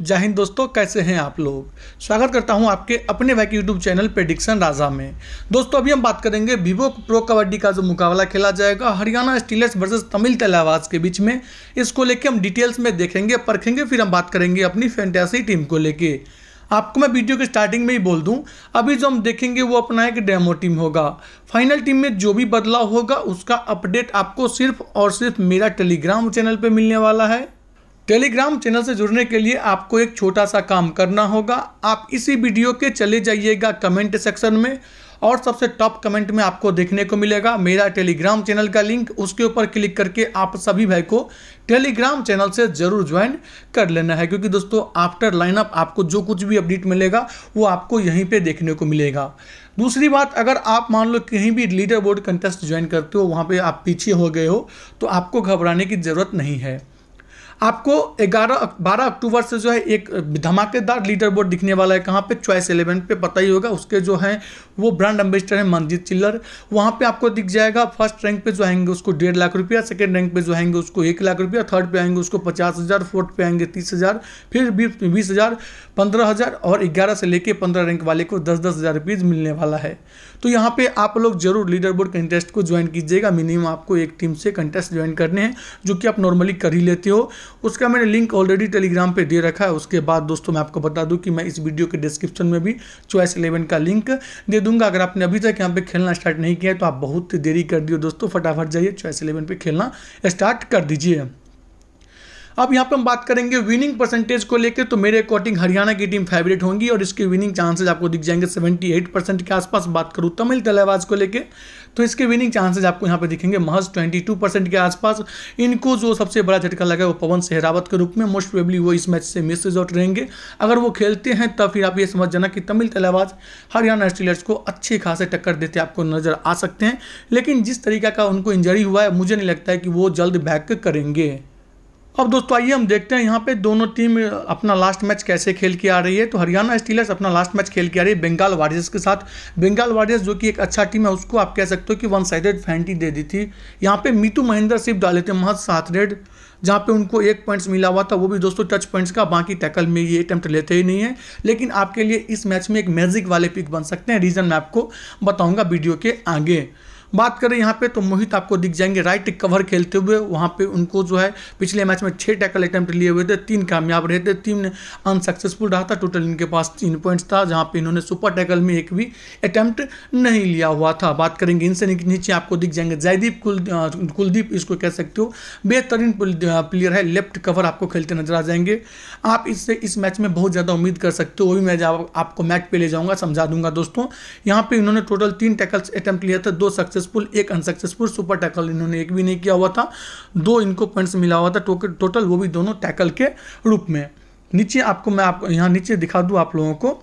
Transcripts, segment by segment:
जय हिंद दोस्तों कैसे हैं आप लोग स्वागत करता हूं आपके अपने भाई के यूट्यूब चैनल प्रेडिक्शन राजा में दोस्तों अभी हम बात करेंगे वीवो प्रो कबड्डी का जो मुकाबला खेला जाएगा हरियाणा स्टीलर्स वर्सेस तमिल तेलावास के बीच में इसको लेके हम डिटेल्स में देखेंगे परखेंगे फिर हम बात करेंगे अपनी फैंटेसी टीम को लेके आपको मैं वीडियो के स्टार्टिंग में ही बोल दूं अभी जो हम देखेंगे वो अपना एक डेमो टीम होगा फाइनल टीम में जो भी बदलाव होगा उसका अपडेट आपको सिर्फ और सिर्फ मेरा टेलीग्राम चैनल पे मिलने वाला है टेलीग्राम चैनल से जुड़ने के लिए आपको एक छोटा सा काम करना होगा आप इसी वीडियो के चले जाइएगा कमेंट सेक्शन में और सबसे टॉप कमेंट में आपको देखने को मिलेगा मेरा टेलीग्राम चैनल का लिंक उसके ऊपर क्लिक करके आप सभी भाई को टेलीग्राम चैनल से जरूर ज्वाइन कर लेना है क्योंकि दोस्तों आफ्टर लाइनअप आपको जो कुछ भी अपडेट मिलेगा वो आपको यहीं पे देखने को मिलेगा दूसरी बात अगर आप मान लो कहीं भी लीडर बोर्ड कंटेस्ट ज्वाइन करते हो वहाँ पर आप पीछे हो गए हो तो आपको घबराने की ज़रूरत नहीं है आपको 11 12 अक्टूबर से जो है एक धमाकेदार लीडर बोर्ड दिखने वाला है कहाँ पे चॉइस एलेवन पे पता ही होगा उसके जो है वो ब्रांड एम्बेसडर है मनजीत चिल्लर वहाँ पे आपको दिख जाएगा फर्स्ट रैंक पे जो आएंगे उसको डेढ़ लाख रुपया सेकेंड रैंक पे जो आएंगे उसको एक लाख रुपया थर्ड पे आएंगे उसको पचास हज़ार फोर्थ पे आएंगे तीस हज़ार फिर बीस हज़ार पंद्रह हज़ार और ग्यारह से लेकर पंद्रह रैंक वाले को दस दस हज़ार रुपीज़ मिलने वाला है तो यहाँ पे आप लोग जरूर लीडर बोर्ड कंटेस्ट को ज्वाइन कीजिएगा मिनिमम आपको एक टीम से कंटेस्ट ज्वाइन करने हैं जो कि आप नॉर्मली कर ही लेते हो उसका मैंने लिंक ऑलरेडी टेलीग्राम पर दे रखा है उसके बाद दोस्तों मैं आपको बता दूँ कि मैं इस वीडियो के डिस्क्रिप्शन में भी चॉइस इलेवन का लिंक दे दूंगा अगर आपने अभी तक यहाँ पर खेलना स्टार्ट नहीं किया है तो आप बहुत देरी कर दिए दोस्तों फटाफट जाइए चॉइस इलेवन पर खेलना स्टार्ट कर दीजिए अब यहाँ पर हम बात करेंगे विनिंग परसेंटेज को लेकर तो मेरे अकॉर्डिंग हरियाणा की टीम फेवरेट होंगी और इसके विनिंग चांसेज आपको दिख जाएंगे सेवेंटी एट परसेंट के आसपास बात करूँ तमिल तलेबाज को लेकर तो इसके विनिंग चांसेज आपको यहाँ पर दिखेंगे महज ट्वेंटी टू परसेंट के आसपास इनको जो सबसे बड़ा झटका लगा वो पवन सहरावत के रूप में मोस्ट प्रेबली वो इस मैच से मिस रिजॉर्ट रहेंगे अगर वो खेलते हैं तब फिर आप ये समझ जाना कि तमिल तलेबाज हरियाणा स्टीलर्स को अच्छे खासे टक्कर देते आपको नजर आ सकते हैं लेकिन जिस तरीका का उनको इंजरी हुआ है मुझे नहीं लगता है कि वो जल्द बैक करेंगे अब दोस्तों आइए हम देखते हैं यहाँ पे दोनों टीम अपना लास्ट मैच कैसे खेल के आ रही है तो हरियाणा स्टीलर्स अपना लास्ट मैच खेल के आ रही है बंगाल वॉरियर्स के साथ बंगाल वारियर्स जो कि एक अच्छा टीम है उसको आप कह सकते हो कि वन साइडेड फैंटी दे दी थी यहाँ पे मीतू महेंद्र सिर्फ डाले थे महज सात रेड जहाँ पे उनको एक पॉइंट्स मिला हुआ था वो भी दोस्तों टच पॉइंट्स का बाकी टैकल में ये अटैम्प्ट लेते ही नहीं है लेकिन आपके लिए इस मैच में एक मैजिक वाले पिक बन सकते हैं रीज़न मैं आपको बताऊँगा वीडियो के आगे बात करें यहाँ पे तो मोहित आपको दिख जाएंगे राइट कवर खेलते हुए वहाँ पे उनको जो है पिछले मैच में छः टैकल अटैम्प्ट लिए हुए थे तीन कामयाब रहे थे तीन अनसक्सेसफुल रहा था टोटल इनके पास तीन पॉइंट्स था जहाँ पे इन्होंने सुपर टैकल में एक भी अटैम्प्ट नहीं लिया हुआ था बात करेंगे इनसे नीचे आपको दिख जाएंगे जयदीप कुल कुलदीप इसको कह सकते हो बेहतरीन प्लेयर है लेफ्ट कवर आपको खेलते नजर आ जाएंगे आप इससे इस मैच में बहुत ज़्यादा उम्मीद कर सकते हो वही मैं आपको मैच पे ले जाऊंगा समझा दूंगा दोस्तों यहाँ पे इन्होंने टोटल तीन टैकल्स अटैम्प्ट लिया था दो सक्सेस सक्सेसफुल एक अनसक्सेसफुल सुपर टैकल इन्होंने एक भी नहीं किया हुआ था दो इनको पॉइंट्स मिला हुआ था टोटल वो भी दोनों टैकल के रूप में नीचे आपको मैं आपको यहाँ नीचे दिखा दूँ आप लोगों को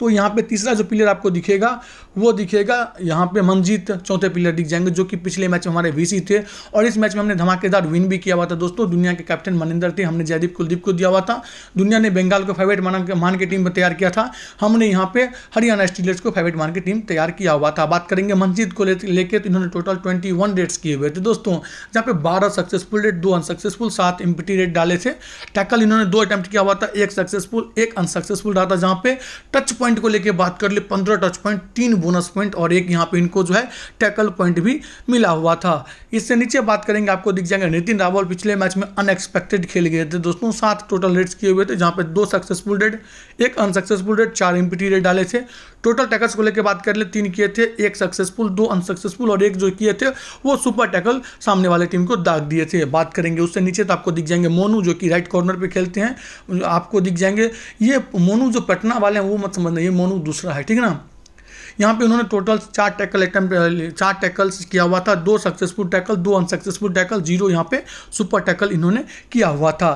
तो यहाँ पे तीसरा जो प्लेयर आपको दिखेगा वो दिखेगा यहाँ पे मनजीत चौथे प्लेयर दिख जाएंगे जो कि पिछले मैच में हमारे वीसी थे और इस मैच में हमने धमाकेदार विन भी किया हुआ था दोस्तों दुनिया के कैप्टन मनिंदर थे हमने जयदीप कुलदीप को दिया हुआ था दुनिया ने बंगाल को फेवरेट मान मान के टीम तैयार किया था हमने यहाँ पे हरियाणा स्टीलर्स को फेवरेट मान के टीम तैयार किया हुआ था बात करेंगे मनजीत को लेकर तो इन्होंने टोटल ट्वेंटी वन रेट्स किए हुए थे दोस्तों जहाँ पे बारह सक्सेसफुल रेट दो अनसक्सेसफुल सात एम्पिटी रेट डाले थे टैकल इन्होंने दो अटैम्प्ट किया हुआ था एक सक्सेसफुल एक अनसक्सेसफुल रहा था जहाँ पे टच पॉइंट को लेकर बात कर ले पंद्रह टच पॉइंट तीन बोनस पॉइंट और एक यहाँ पे इनको जो है टैकल पॉइंट भी मिला हुआ था इससे नीचे बात करेंगे आपको दिख जाएंगे नितिन रावल पिछले मैच में अनएक्सपेक्टेड खेल गए थे दोस्तों सात टोटल रेड्स किए हुए थे जहाँ पे दो सक्सेसफुल रेड एक अनसक्सेसफुल रेड चार एमपीटी रेड डाले थे टोटल टैकल्स को लेकर बात कर ले तीन किए थे एक सक्सेसफुल दो अनसक्सेसफुल और एक जो किए थे वो सुपर टैकल सामने वाले टीम को दाग दिए थे बात करेंगे उससे नीचे तो आपको दिख जाएंगे मोनू जो कि राइट कॉर्नर पर खेलते हैं आपको दिख जाएंगे ये मोनू जो पटना वाले हैं वो मत समझना ये मोनू दूसरा है ठीक है ना यहाँ पे उन्होंने टोटल चार टैकल अटैम्प्ट चार टैकल्स किया हुआ था दो सक्सेसफुल टैकल दो अनसक्सेसफुल टैकल जीरो यहाँ पे सुपर टैकल इन्होंने किया हुआ था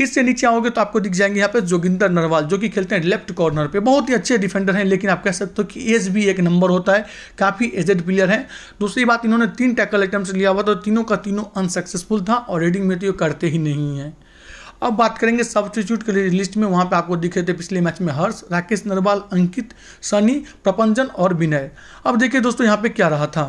इससे नीचे आओगे तो आपको दिख जाएंगे यहाँ पे जोगिंदर नरवाल जो कि खेलते हैं लेफ्ट कॉर्नर पे बहुत ही अच्छे डिफेंडर हैं लेकिन आप कह सकते हो कि एज भी एक नंबर होता है काफ़ी एजेड प्लेयर हैं दूसरी बात इन्होंने तीन टैकल अटैम्प्ट लिया हुआ तो तीनों का तीनों अनसक्सेसफुल था और रेडिंग में तो ये करते ही नहीं है अब बात करेंगे सब्सटीट्यूट के लिस्ट में वहाँ पे आपको दिखे थे पिछले मैच में हर्ष राकेश नरवाल अंकित सनी प्रपंजन और विनय अब देखिए दोस्तों यहाँ पे क्या रहा था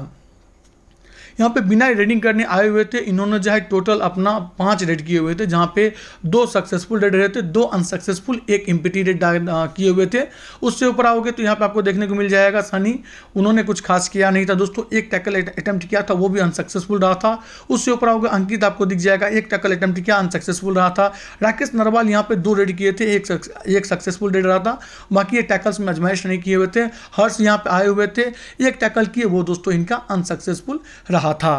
यहाँ पे बिना रेडिंग करने आए हुए थे इन्होंने जो है टोटल अपना पांच रेड किए हुए थे जहाँ पे दो सक्सेसफुल रेड रहे थे दो अनसक्सेसफुल एक इम्पिटी रेड किए हुए थे उससे ऊपर आओगे तो यहाँ पे आपको देखने को मिल जाएगा सनी उन्होंने कुछ खास किया नहीं था दोस्तों एक टैकल अटैम्प्ट किया था वो भी अनसक्सेसफुल रहा था उससे ऊपर आओगे अंकित आपको दिख जाएगा एक टैकल अटैम्प्ट किया अनसक्सेसफुल रहा था राकेश नरवाल यहाँ पे दो रेड किए थे एक सक्सेसफुल रेड रहा था बाकी ये टैकल्स में अजमाइश नहीं किए हुए थे हर्ष यहाँ पे आए हुए थे एक टैकल किए वो दोस्तों इनका अनसक्सेसफुल रहा कहा था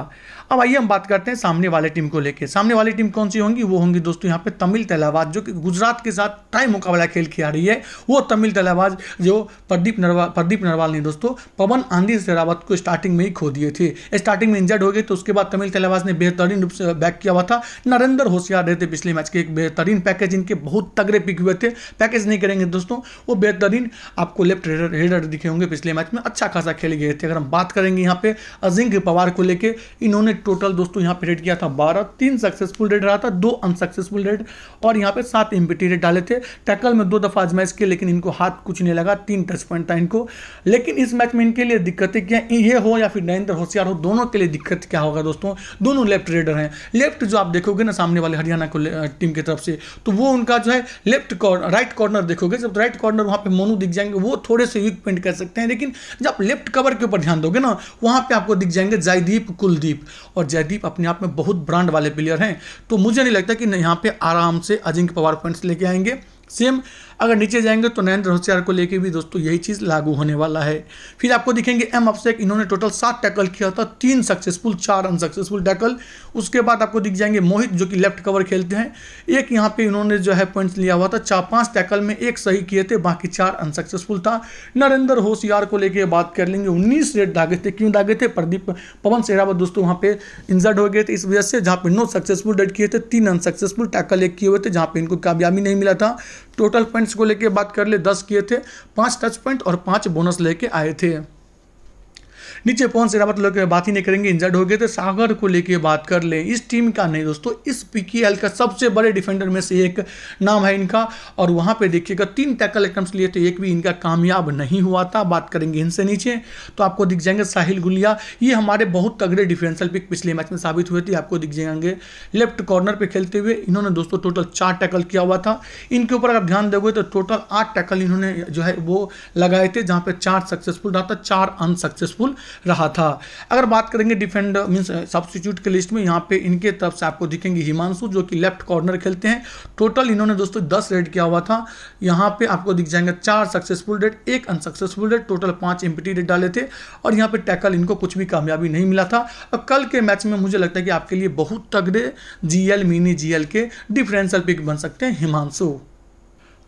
अब आइए हम बात करते हैं सामने वाली टीम को लेकर सामने वाली टीम कौन सी होंगी वो होंगी दोस्तों यहाँ पे तमिल तलाबाज जो कि गुजरात के साथ टाई मुकाबला खेल खिला रही है वो तमिल तलाबाज जो प्रदीप नरवाल प्रदीप नरवाल ने दोस्तों पवन आंधी शेरावत को स्टार्टिंग में ही खो दिए थे स्टार्टिंग में इंजर्ड हो गए तो उसके बाद तमिल तलाबाज ने बेहतरीन रूप से बैक किया हुआ था नरेंद्र होशियार रहे थे पिछले मैच के एक बेहतरीन पैकेज इनके बहुत तगड़े पिक हुए थे पैकेज नहीं करेंगे दोस्तों वो बेहतरीन आपको लेफ्ट हेडर हेडर दिखे होंगे पिछले मैच में अच्छा खासा खेले गए थे अगर हम बात करेंगे यहाँ पे अजिंक्य पवार को लेकर इन्होंने टोटल दोस्तों यहाँ पे रेड किया था बारह तीन सक्सेसफुल रेड रहा था दो अनसक्सेसफुल रेड और यहाँ पे सात एमपीटी रेड डाले थे टैकल में दो दफा आजमाइश किए लेकिन इनको हाथ कुछ नहीं लगा तीन टच पॉइंट था इनको लेकिन इस मैच में इनके लिए दिक्कतें क्या ये हो या फिर नरेंद्र होशियार हो दोनों के लिए दिक्कत क्या होगा दोस्तों दोनों लेफ्ट रेडर हैं लेफ्ट जो आप देखोगे ना सामने वाले हरियाणा को टीम की तरफ से तो वो उनका जो है लेफ्ट कॉर्नर राइट कॉर्नर देखोगे जब राइट कॉर्नर वहाँ पे मोनू दिख जाएंगे वो थोड़े से वीक पॉइंट कर सकते हैं लेकिन जब लेफ्ट कवर के ऊपर ध्यान दोगे ना वहाँ पे आपको दिख जाएंगे जयदीप कुलदीप और जयदीप अपने आप में बहुत ब्रांड वाले प्लेयर हैं तो मुझे नहीं लगता कि यहाँ पे आराम से अजिंक्य पवार पॉइंट्स लेके आएंगे सेम अगर नीचे जाएंगे तो नरेंद्र होशियार को लेकर भी दोस्तों यही चीज़ लागू होने वाला है फिर आपको दिखेंगे एम अफसेक इन्होंने टोटल सात टैकल किया था तीन सक्सेसफुल चार अनसक्सेसफुल टैकल उसके बाद आपको दिख जाएंगे मोहित जो कि लेफ्ट कवर खेलते हैं एक यहाँ पे इन्होंने जो है पॉइंट्स लिया हुआ था चार पाँच टैकल में एक सही किए थे बाकी चार अनसक्सेसफुल था नरेंद्र होशियार को लेकर बात कर लेंगे उन्नीस रेट दागे थे क्यों दागे थे प्रदीप पवन सेहरावत दोस्तों वहाँ पे इंजर्ड हो गए थे इस वजह से जहाँ पे नौ सक्सेसफुल रेट किए थे तीन अनसक्सेसफुल टैकल एक किए हुए थे जहाँ पे इनको कामयाबी नहीं मिला था टोटल पॉइंट पॉइंट्स को लेकर बात कर ले दस किए थे पांच टच पॉइंट और पांच बोनस लेके आए थे नीचे पहुंच से रावत लोग बात ही नहीं करेंगे इंजर्ड हो गए तो सागर को लेके बात कर ले इस टीम का नहीं दोस्तों इस पीकेएल का सबसे बड़े डिफेंडर में से एक नाम है इनका और वहां पे देखिएगा तीन टैकल अटम्स लिए थे एक भी इनका कामयाब नहीं हुआ था बात करेंगे इनसे नीचे तो आपको दिख जाएंगे साहिल गुलिया ये हमारे बहुत तगड़े डिफेंसल पिक पिछले मैच में साबित हुए थे आपको दिख जाएंगे लेफ्ट कॉर्नर पर खेलते हुए इन्होंने दोस्तों टोटल चार टैकल किया हुआ था इनके ऊपर अगर ध्यान दोगे तो टोटल आठ टैकल इन्होंने जो है वो लगाए थे जहाँ पे चार सक्सेसफुल रहा था चार अनसक्सेसफुल रहा था अगर बात करेंगे डिफेंड मीन्स सब्सटीट्यूट के लिस्ट में यहाँ पे इनके तरफ से आपको दिखेंगे हिमांशु जो कि लेफ्ट कॉर्नर खेलते हैं टोटल इन्होंने दोस्तों दस रेड किया हुआ था यहाँ पे आपको दिख जाएंगे चार सक्सेसफुल रेड एक अनसक्सेसफुल रेड टोटल पाँच एमपीटी रेड डाले थे और यहाँ पे टैकल इनको कुछ भी कामयाबी नहीं मिला था और कल के मैच में मुझे लगता है कि आपके लिए बहुत तगड़े जीएल मिनी जीएल के डिफरेंशियल पिक बन सकते हैं हिमांशु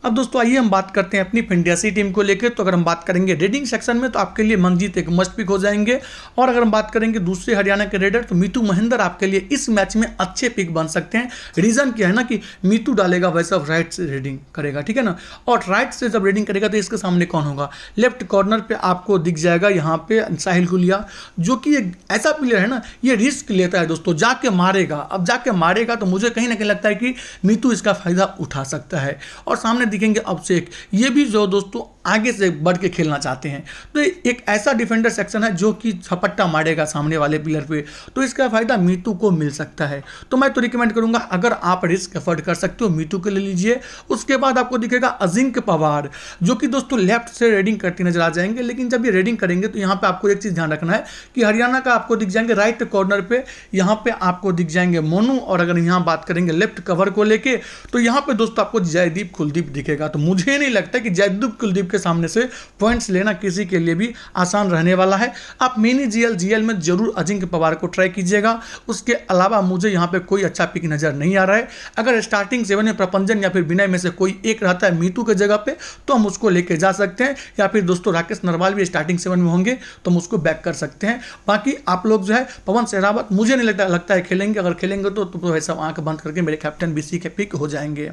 अब दोस्तों आइए हम बात करते हैं अपनी फिंडियासी टीम को लेकर तो अगर हम बात करेंगे रेडिंग सेक्शन में तो आपके लिए मनजीत एक मस्ट पिक हो जाएंगे और अगर हम बात करेंगे दूसरे हरियाणा के रेडर तो मीतू महेंद्र आपके लिए इस मैच में अच्छे पिक बन सकते हैं रीजन क्या है ना कि मीतू डालेगा वैसे राइट से रेडिंग करेगा ठीक है ना और राइट से जब रेडिंग करेगा तो इसके सामने कौन होगा लेफ्ट कॉर्नर पर आपको दिख जाएगा यहाँ पे साहिल गुलिया जो कि एक ऐसा प्लेयर है ना ये रिस्क लेता है दोस्तों जाके मारेगा अब जाके मारेगा तो मुझे कहीं ना कहीं लगता है कि मीतू इसका फायदा उठा सकता है और सामने दिखेंगे अभिषेक ये भी जो दोस्तों आगे से बढ़ के खेलना चाहते हैं तो एक ऐसा डिफेंडर सेक्शन है जो कि झपट्टा मारेगा सामने वाले प्लेयर पे तो इसका फायदा मीटू को मिल सकता है तो मैं तो रिकमेंड करूंगा अगर आप रिस्क अफोर्ड कर सकते हो मीटू के ले लीजिए उसके बाद आपको दिखेगा अजिंक पवार जो कि दोस्तों लेफ्ट से रेडिंग करते नजर आ जाएंगे लेकिन जब ये रेडिंग करेंगे तो यहाँ पर आपको एक चीज़ ध्यान रखना है कि हरियाणा का आपको दिख जाएंगे राइट कॉर्नर पर यहाँ पर आपको दिख जाएंगे मोनू और अगर यहाँ बात करेंगे लेफ्ट कवर को लेकर तो यहाँ पर दोस्तों आपको जयदीप कुलदीप दिखेगा तो मुझे नहीं लगता कि जयदीप कुलदीप के सामने से पॉइंट्स लेना किसी के लिए भी आसान रहने वाला है आप मिनी जीएल जीएल में जरूर अजिंक्य पवार को ट्राई कीजिएगा उसके अलावा मुझे यहाँ पे कोई अच्छा पिक नज़र नहीं आ रहा है अगर स्टार्टिंग सेवन में प्रपंजन या फिर विनय में से कोई एक रहता है मीतू के जगह पे तो हम उसको लेके जा सकते हैं या फिर दोस्तों राकेश नरवाल भी स्टार्टिंग सेवन में होंगे तो हम उसको बैक कर सकते हैं बाकी आप लोग जो है पवन सहरावत मुझे नहीं लगता लगता है खेलेंगे अगर खेलेंगे तो, तो, तो ऐसा आंख बंद करके मेरे कैप्टन बीसी के पिक हो जाएंगे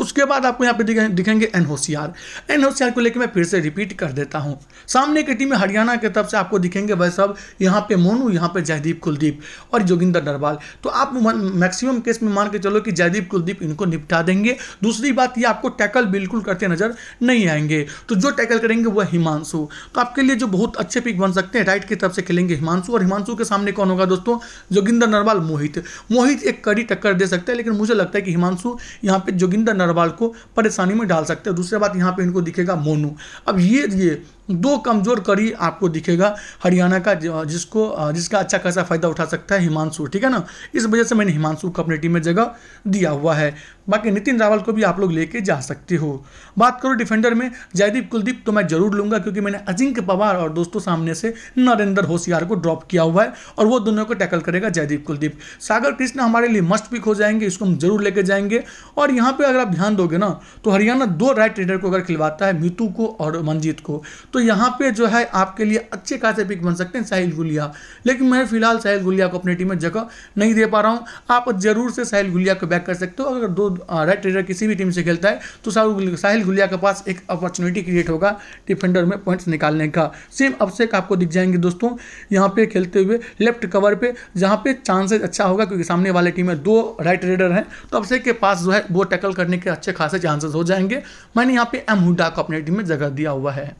उसके बाद आपको यहाँ पे दिखेंगे, एन ओ सी आर को लेकर मैं फिर से रिपीट कर देता हूँ सामने की टीम में हरियाणा की तरफ से आपको दिखेंगे भाई साहब यहाँ पे मोनू यहाँ पे जयदीप कुलदीप और जोगिंदर डरवाल तो आप मैक्सिमम केस में मान के चलो कि जयदीप कुलदीप इनको निपटा देंगे दूसरी बात ये आपको टैकल बिल्कुल करते नजर नहीं आएंगे तो जो टैकल करेंगे वह हिमांशु तो आपके लिए जो बहुत अच्छे पिक बन सकते हैं राइट की तरफ से खेलेंगे हिमांशु और हिमांशु के सामने कौन होगा दोस्तों जोगिंदर नरवाल मोहित मोहित एक कड़ी टक्कर दे सकते हैं लेकिन मुझे लगता है कि हिमांशु यहाँ पे जोगिंदर नरवाल को परेशानी में डाल सकते हैं दूसरी बात यहाँ पे इनको दिखेगा मोनू अब ये ये दो कमजोर कड़ी आपको दिखेगा हरियाणा का जिसको जिसका अच्छा खासा फायदा उठा सकता है हिमांशु ठीक है ना इस वजह से मैंने हिमांशु को अपनी टीम में जगह दिया हुआ है बाकी नितिन रावल को भी आप लोग लेके जा सकते हो बात करो डिफेंडर में जयदीप कुलदीप तो मैं जरूर लूंगा क्योंकि मैंने अजिंक्य पवार और दोस्तों सामने से नरेंद्र होशियार को ड्रॉप किया हुआ है और वो दोनों को टैकल करेगा जयदीप कुलदीप सागर कृष्ण हमारे लिए मस्ट पिक हो जाएंगे इसको हम जरूर लेके जाएंगे और यहाँ पर अगर आप ध्यान दोगे ना तो हरियाणा दो राइट रेडर को अगर खिलवाता है मीतू को और मनजीत को तो यहाँ पे जो है आपके लिए अच्छे खासे पिक बन सकते हैं साहिल गुलिया लेकिन मैं फिलहाल साहिल गुलिया को अपनी टीम में जगह नहीं दे पा रहा हूँ आप जरूर से साहिल गुलिया को बैक कर सकते हो अगर दो राइट ट्रेडर किसी भी टीम से खेलता है तो साहिल गुलिया के पास एक अपॉर्चुनिटी क्रिएट होगा डिफेंडर में पॉइंट्स निकालने का सेम अपसेक आपको दिख जाएंगे दोस्तों यहाँ पे खेलते हुए लेफ्ट कवर पर जहाँ पे चांसेस अच्छा होगा क्योंकि सामने वाले टीम में दो राइट रेडर हैं तो अब के पास जो है वो टैकल करने के अच्छे खासे चांसेस हो जाएंगे मैंने यहाँ पे एम हुडा को अपनी टीम में जगह दिया हुआ है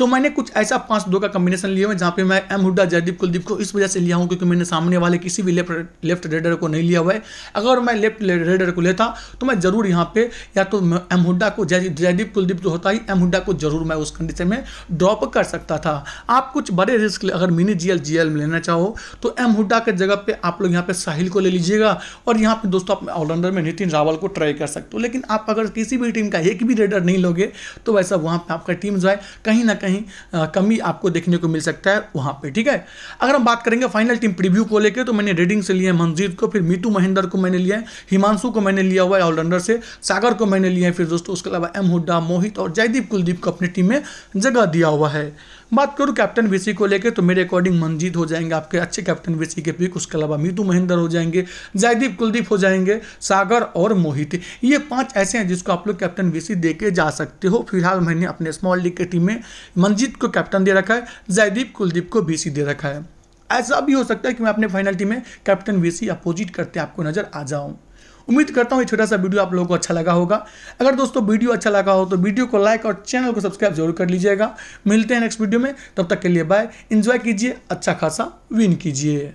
तो मैंने कुछ ऐसा पांच दो का कॉम्बिनेशन लिया है जहाँ पे मैं एम हुडा जयदीप कुलदीप को इस वजह से लिया हूँ क्योंकि मैंने सामने वाले किसी भी लेफ्ट लेफ्ट रेडर को नहीं लिया हुआ है अगर मैं लेफ्ट रेडर को लेता तो मैं जरूर यहाँ पे या तो एम हुडा को जयदीप कुलदीप जो होता ही एम हुडा को जरूर मैं उस कंडीशन में ड्रॉप कर सकता था आप कुछ बड़े रिस्क अगर मिनी जी एल में लेना चाहो तो एम हुडा के जगह पर आप लोग यहाँ पे साहिल को ले लीजिएगा और यहाँ पे दोस्तों आप ऑलराउंडर में नितिन रावल को ट्राई कर सकते हो लेकिन आप अगर किसी भी टीम का एक भी रेडर नहीं लोगे तो वैसा वहाँ पर आपका टीम जो है कहीं ना कहीं कहीं कमी आपको देखने को मिल सकता है वहां पे ठीक है अगर हम बात करेंगे फाइनल टीम प्रीव्यू को लेकर तो मैंने रेडिंग से लिया है मंजीत को फिर मीटू महेंद्र को मैंने लिया है हिमांशु को मैंने लिया हुआ है ऑलराउंडर से सागर को मैंने लिया है फिर दोस्तों उसके अलावा एम हुड्डा मोहित और जयदीप कुलदीप को अपनी टीम में जगह दिया हुआ है बात करूँ कैप्टन वीसी को लेकर तो मेरे अकॉर्डिंग मनजीत हो जाएंगे आपके अच्छे कैप्टन वीसी के पिक उसके अलावा मीतू महेंद्र हो जाएंगे जयदीप कुलदीप हो जाएंगे सागर और मोहित ये पाँच ऐसे हैं जिसको आप लोग कैप्टन वीसी दे के जा सकते हो फिलहाल मैंने अपने स्मॉल लीग के टीम में मनजीत को कैप्टन दे रखा है जयदीप कुलदीप को बीसी दे रखा है ऐसा भी हो सकता है कि मैं अपने फाइनल टीम में कैप्टन वीसी अपोजिट करते आपको नज़र आ जाऊँ उम्मीद करता हूँ ये छोटा सा वीडियो आप लोगों को अच्छा लगा होगा अगर दोस्तों वीडियो अच्छा लगा हो तो वीडियो को लाइक और चैनल को सब्सक्राइब जरूर कर लीजिएगा मिलते हैं नेक्स्ट वीडियो में तब तक के लिए बाय इन्जॉय कीजिए अच्छा खासा विन कीजिए